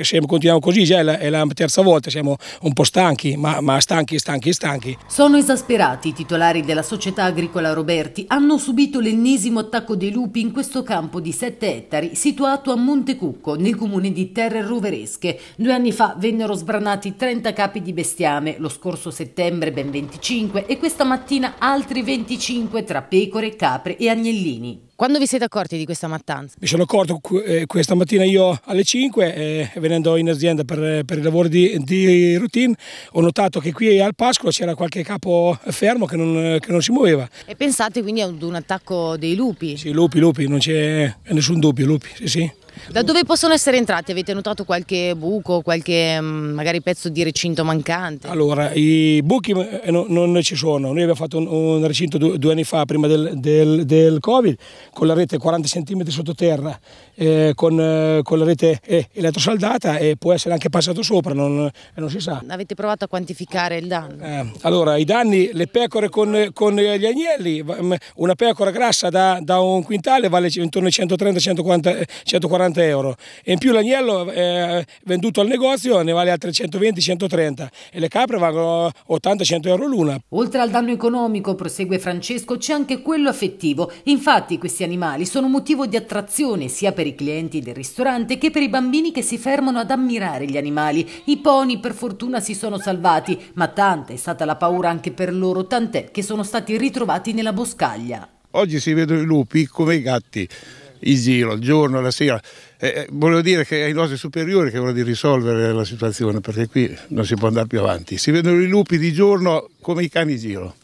Se continuiamo così già è la, è la, terza volta, siamo un po' stanchi, ma, ma stanchi, stanchi, stanchi. Sono esasperati i titolari della società agricola Roberti. Hanno subito l'ennesimo attacco dei lupi in questo campo di 7 ettari situato a Montecucco, nel comune di Terre Roveresche. Due anni fa vennero sbranati 30 capi di bestiame, lo scorso settembre ben 25 e questa mattina altri 25 tra pecore, capre e agnellini. Quando vi siete accorti di questa mattanza? Mi sono accorto eh, questa mattina io alle 5, eh, venendo in azienda per, eh, per i lavori di, di, routine, ho notato che qui al pascolo c'era qualche capo fermo che non, che non, si muoveva. E pensate quindi ad un attacco dei lupi? Sì, lupi, lupi, non c'è nessun dubbio, lupi, sì sì. Da dove possono essere entrati? Avete notato qualche buco, qualche mm, magari pezzo di recinto mancante? Allora, i buchi eh, non, non ci sono. Noi abbiamo fatto un, un recinto due, due, anni fa, prima del, del, del, Covid, con la rete 40 cm sottoterra, eh, con, eh, con, la rete eh, elettrosaldata e può essere anche passato sopra, non, eh, non, si sa. Avete provato a quantificare il danno? allora, i danni, le pecore con, con gli agnelli, mm, una pecora grassa da, da, un quintale vale intorno ai 130-140 140 180 euro e in più l'agnello eh, venduto al negozio ne vale altri 120-130 e le capre valgono 80-100 euro l'una. Oltre al danno economico, prosegue Francesco, c'è anche quello affettivo. Infatti questi animali sono motivo di attrazione sia per i clienti del ristorante che per i bambini che si fermano ad ammirare gli animali. I pony per fortuna si sono salvati, ma tanta è stata la paura anche per loro, tant'è che sono stati ritrovati nella boscaglia. Oggi si vedono i lupi come i gatti, il giro, il giorno, la sera. Eh, eh volevo dire che è in dose superiore che è ora di risolvere la situazione, perché qui non si può andare più avanti. Si vedono i lupi di giorno come i cani in giro.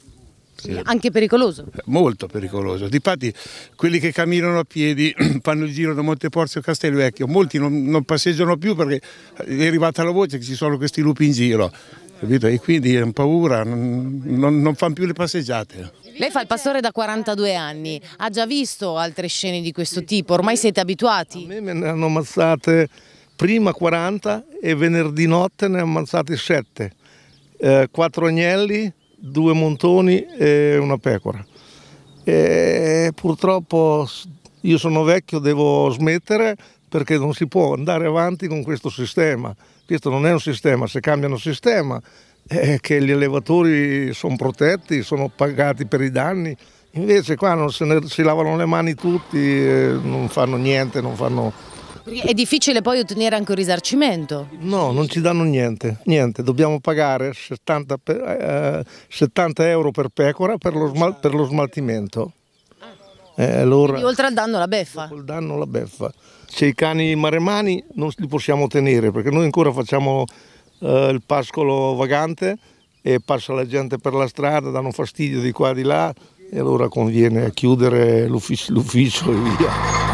Sì. Anche pericoloso? Eh, molto pericoloso. Difatti, quelli che camminano a piedi fanno il giro da Monteporzio a Castelvecchio, molti non, non passeggiano più perché è arrivata la voce che ci sono questi lupi in giro capito? E quindi hanno paura, non, non, fanno più le passeggiate. Lei fa il pastore da 42 anni, ha già visto altre scene di questo tipo, ormai siete abituati? A me me ne hanno ammazzate prima 40 e venerdì notte ne hanno ammazzate 7, eh, 4 agnelli, 2 montoni e una pecora. E purtroppo io sono vecchio, devo smettere, perché non si può andare avanti con questo sistema. Questo non è un sistema, se cambiano sistema è che gli allevatori sono protetti, sono pagati per i danni, invece qua non se ne, si lavano le mani tutti, eh, non fanno niente, non fanno... È difficile poi ottenere anche un risarcimento? No, non ci danno niente, niente. dobbiamo pagare 70, eh, 70 eh, euro per pecora per lo, smal, per lo smaltimento eh, allora, Quindi, oltre al danno la beffa. Il danno la beffa. Se i cani maremani non li possiamo tenere perché noi ancora facciamo eh, il pascolo vagante e passa la gente per la strada, danno fastidio di qua e di là e allora conviene chiudere l'ufficio, l'ufficio e via.